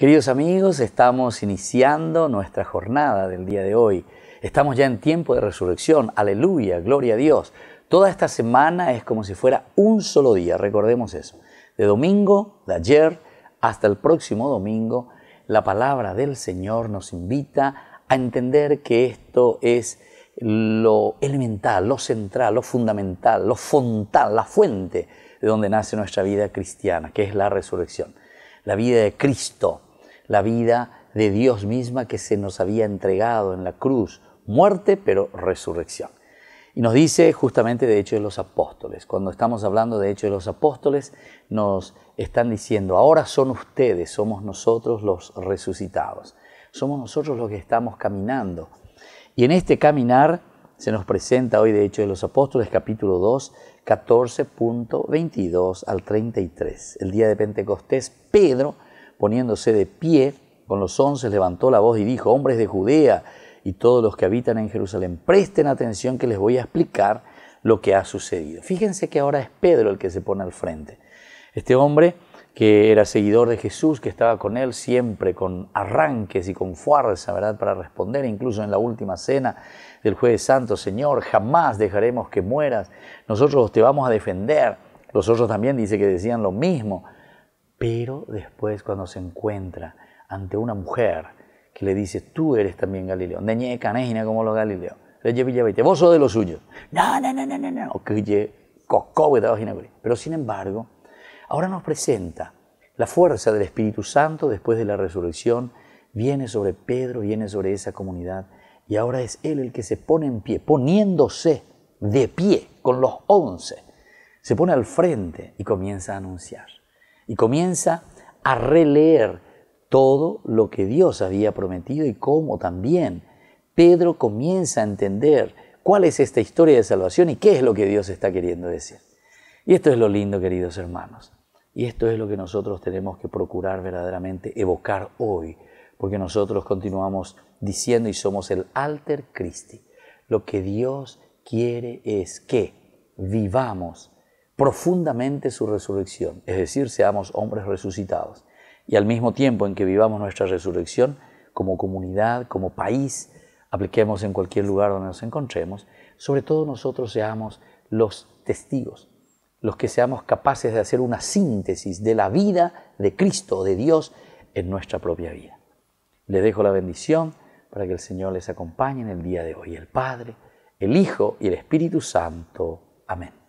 Queridos amigos, estamos iniciando nuestra jornada del día de hoy. Estamos ya en tiempo de resurrección. Aleluya, gloria a Dios. Toda esta semana es como si fuera un solo día, recordemos eso. De domingo, de ayer, hasta el próximo domingo, la palabra del Señor nos invita a entender que esto es lo elemental, lo central, lo fundamental, lo frontal, la fuente de donde nace nuestra vida cristiana, que es la resurrección, la vida de Cristo, la vida de Dios misma que se nos había entregado en la cruz, muerte pero resurrección. Y nos dice justamente de hecho de los Apóstoles. Cuando estamos hablando de Hechos de los Apóstoles, nos están diciendo, ahora son ustedes, somos nosotros los resucitados, somos nosotros los que estamos caminando. Y en este caminar se nos presenta hoy de hecho de los Apóstoles, capítulo 2, 14.22 al 33. El día de Pentecostés, Pedro poniéndose de pie con los once, levantó la voz y dijo, hombres de Judea y todos los que habitan en Jerusalén, presten atención que les voy a explicar lo que ha sucedido. Fíjense que ahora es Pedro el que se pone al frente. Este hombre que era seguidor de Jesús, que estaba con él siempre con arranques y con fuerza, ¿verdad? Para responder, incluso en la última cena del jueves santo, Señor, jamás dejaremos que mueras, nosotros te vamos a defender. Los otros también dice que decían lo mismo. Pero después cuando se encuentra ante una mujer que le dice, tú eres también Galileo, niña canejina como los Galileos, le lleva y vos sos de los suyos. No, no, no, no, no, no, Pero sin embargo, ahora nos presenta la fuerza del Espíritu Santo después de la resurrección, viene sobre Pedro, viene sobre esa comunidad, y ahora es él el que se pone en pie, poniéndose de pie con los once, se pone al frente y comienza a anunciar y comienza a releer todo lo que Dios había prometido y cómo también Pedro comienza a entender cuál es esta historia de salvación y qué es lo que Dios está queriendo decir. Y esto es lo lindo, queridos hermanos. Y esto es lo que nosotros tenemos que procurar verdaderamente evocar hoy, porque nosotros continuamos diciendo y somos el alter Christi. Lo que Dios quiere es que vivamos profundamente su resurrección, es decir, seamos hombres resucitados. Y al mismo tiempo en que vivamos nuestra resurrección, como comunidad, como país, apliquemos en cualquier lugar donde nos encontremos, sobre todo nosotros seamos los testigos, los que seamos capaces de hacer una síntesis de la vida de Cristo, de Dios, en nuestra propia vida. Les dejo la bendición para que el Señor les acompañe en el día de hoy, el Padre, el Hijo y el Espíritu Santo. Amén.